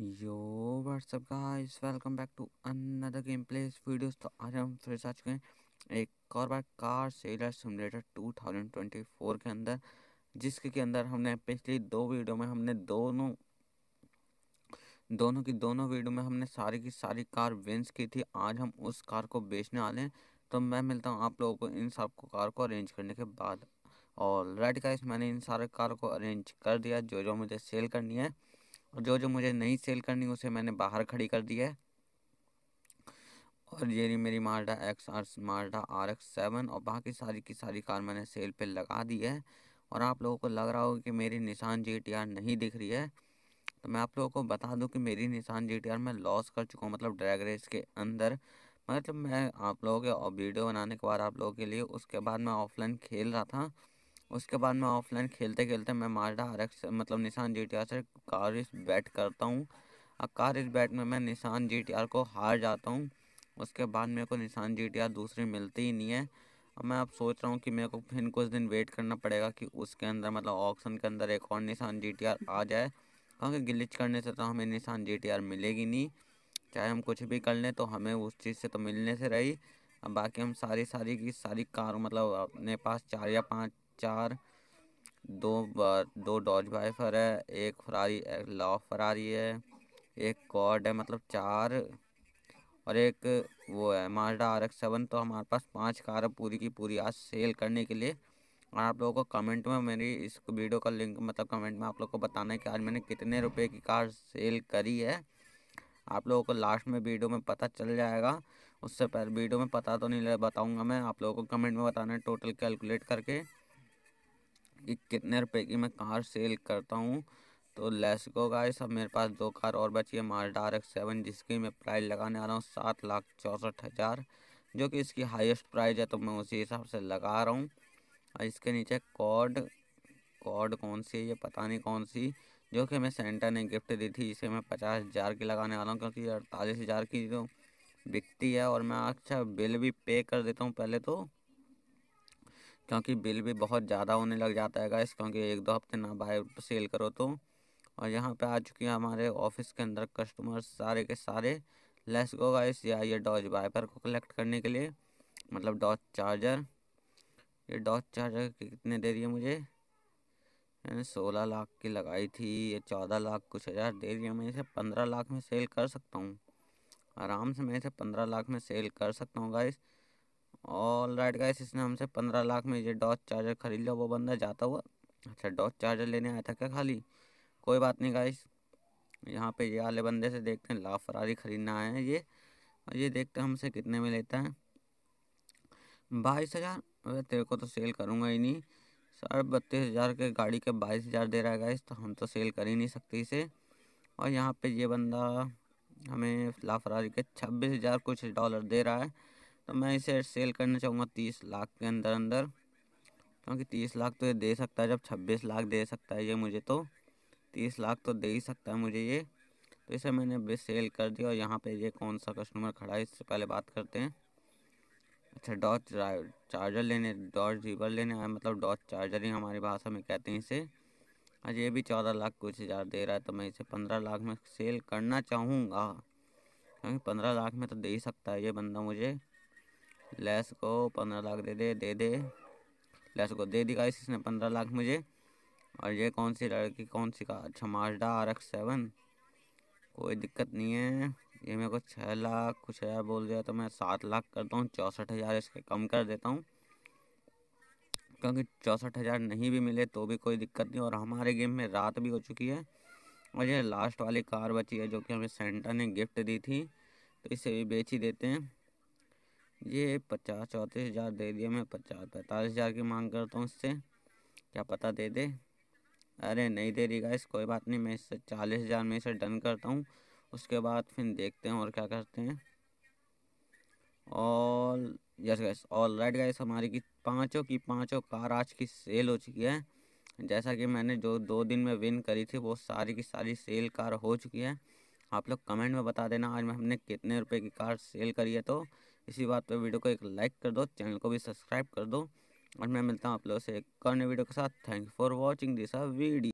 yo what's up guys welcome back to another game plays videos तो आज हम फिर से आ चुके हैं एक और बार कार सेलर सिमुलेटर 2024 के अंदर जिसके के अंदर हमने पिछली दो वीडियो में हमने दोनों दोनों की दोनों वीडियो में हमने सारी की सारी कार विंस की थी आज हम उस कार को बेचने वाले हैं तो मैं मिलता हूँ आप लोगों को इन सब को कार को अरेंज करने के बाद और राइट गाइस मैंने इन सारे कार को अरेंज कर दिया जो जो मुझे सेल करनी है और जो जो मुझे नहीं सेल करनी उसे मैंने बाहर खड़ी कर दी है और ये मेरी Mazda X R Mazda R X seven और बाकी सारी की सारी कार मैंने सेल पे लगा दी है और आप लोगों को लग रहा होगा कि मेरी निशान जी टी आर नहीं दिख रही है तो मैं आप लोगों को बता दूं कि मेरी निशान जी टी आर मैं लॉस कर चुका हूँ मतलब ड्रैग रेस के अंदर मतलब मैं आप लोगों के और वीडियो बनाने के बाद आप लोगों के लिए उसके बाद मैं ऑफलाइन खेल रहा था उसके बाद मैं ऑफलाइन खेलते खेलते मैं माजडा हर एक्स मतलब निशान जी टी आर से कार इस बैट करता हूँ और कार इस बैट में मैं निशान जी टी आर को हार जाता हूँ उसके बाद मेरे को निशान जी टी आर दूसरी मिलती ही नहीं है अब मैं अब सोच रहा हूँ कि मेरे को फिर कुछ दिन वेट करना पड़ेगा कि उसके अंदर मतलब ऑप्शन के अंदर एक और निशान जी टी आर आ जाए क्योंकि गिलिच करने से तो हमें निशान जी टी आर मिलेगी नहीं चाहे हम कुछ भी कर लें तो हमें उस चीज़ से तो मिलने से रही अब बाकी हम सारी सारी की सारी कार मतलब अपने पास चार या पाँच चार दो दो डॉज वाइफर है एक फरारी लॉ फरारी है एक कॉड है मतलब चार और एक वो है माजडा आर एक्स सेवन तो हमारे पास पांच कार है पूरी की पूरी आज सेल करने के लिए और आप लोगों को कमेंट में मेरी इस वीडियो का लिंक मतलब कमेंट में आप लोग को बताना है कि आज मैंने कितने रुपए की कार सेल करी है आप लोगों को लास्ट में वीडियो में पता चल जाएगा उससे पहले वीडियो में पता तो नहीं बताऊँगा मैं आप लोगों को कमेंट में बताना है टोटल कैलकुलेट करके कि कितने रुपए की मैं कार सेल करता हूँ तो लेस गो गाइस अब मेरे पास दो कार और बची है मार्डा आर एक्स सेवन जिसकी मैं प्राइस लगाने आ रहा हूँ सात लाख चौंसठ हज़ार जो कि इसकी हाईएस्ट प्राइस है तो मैं उसी हिसाब से लगा रहा हूँ और इसके नीचे कॉड कॉड कौन सी है ये पता नहीं कौन सी जो कि मैं सेंटर ने गिफ्ट दी थी इसे मैं पचास हज़ार की लगाने वाला हूँ क्योंकि अड़तालीस हज़ार की जो तो बिकती है और मैं अच्छा बिल भी पे कर देता हूँ पहले तो क्योंकि बिल भी बहुत ज़्यादा होने लग जाता है गाइस क्योंकि एक दो हफ्ते ना बाय सेल करो तो और यहाँ पे आ चुकी है हमारे ऑफिस के अंदर कस्टमर सारे के सारे लेस गो गाइस या ये डॉज वाइपर को कलेक्ट करने के लिए मतलब डॉज चार्जर ये डॉज चार्जर कितने दे दिए मुझे मैंने सोलह लाख की लगाई थी ये चौदह लाख कुछ हज़ार दे दिया है मैं इसे पंद्रह लाख में सेल कर सकता हूँ आराम से मैं इसे पंद्रह लाख में सेल कर सकता हूँ गाइस ऑल राइट गाइस इसने हमसे पंद्रह लाख में ये डॉच चार्जर खरीद लिया वो बंदा जाता हुआ अच्छा डॉच चार्जर लेने आया था क्या खाली कोई बात नहीं गाइस यहाँ पे ये आले बंदे से देखते हैं ला फरारी खरीदना आए हैं ये और ये देखते हैं हमसे कितने में लेता है बाईस हज़ार अरे तेरे को तो सेल करूँगा ही नहीं सर बत्तीस हज़ार के गाड़ी के बाईस हज़ार दे रहा है गाइस तो हम तो सेल कर ही नहीं सकते इसे और यहाँ पे ये बंदा हमें लाफरारी के छब्बीस हज़ार कुछ डॉलर दे रहा है तो मैं इसे सेल करना चाहूँगा तीस लाख के अंदर अंदर क्योंकि तीस लाख तो ये दे सकता है जब छब्बीस लाख दे सकता है ये मुझे तो तीस लाख तो दे ही सकता है मुझे ये तो इसे मैंने सेल कर दिया और यहाँ पे ये कौन सा कस्टमर खड़ा है इससे पहले बात करते हैं अच्छा डॉच चार्जर लेने डॉच रिवर लेने आए मतलब डॉच चार्जर ही हमारी भाषा में कहते हैं इसे आज ये भी चौदह लाख कुछ हज़ार दे रहा है तो मैं इसे पंद्रह लाख में सेल करना चाहूँगा क्योंकि पंद्रह लाख में तो दे ही सकता है ये बंदा मुझे लेस को पंद्रह लाख दे दे दे दे लेस को दे दी गाइस इसने पंद्रह लाख मुझे और ये कौन सी लड़की कौन सी का अच्छा माजडा आर एक्स सेवन कोई दिक्कत नहीं है ये मेरे को छः लाख कुछ हज़ार बोल दिया तो मैं सात लाख करता हूँ चौंसठ हज़ार इसके कम कर देता हूँ क्योंकि चौंसठ हज़ार नहीं भी मिले तो भी कोई दिक्कत नहीं और हमारे गेम में रात भी हो चुकी है और ये लास्ट वाली कार बची है जो कि हमें सेंटा ने गिफ्ट दी थी तो इसे भी बेच ही देते हैं ये पचास चौंतीस हज़ार दे दिया मैं पचास पैंतालीस हज़ार की मांग करता हूँ इससे क्या पता दे दे अरे नहीं दे रही गाइस कोई बात नहीं मैं इससे चालीस हज़ार में इसे डन करता हूँ उसके बाद फिर देखते हैं और क्या करते हैं और yes guys all right guys हमारी की पाँचों की पाँचों कार आज की सेल हो चुकी है जैसा कि मैंने जो दो दिन में विन करी थी वो सारी की सारी सेल कार हो चुकी है आप लोग कमेंट में बता देना आज में हमने कितने रुपए की कार सेल करी है तो इसी बात पर वीडियो को एक लाइक कर दो चैनल को भी सब्सक्राइब कर दो और मैं मिलता हूँ आप लोगों से एक करने वीडियो के साथ thank for watching this video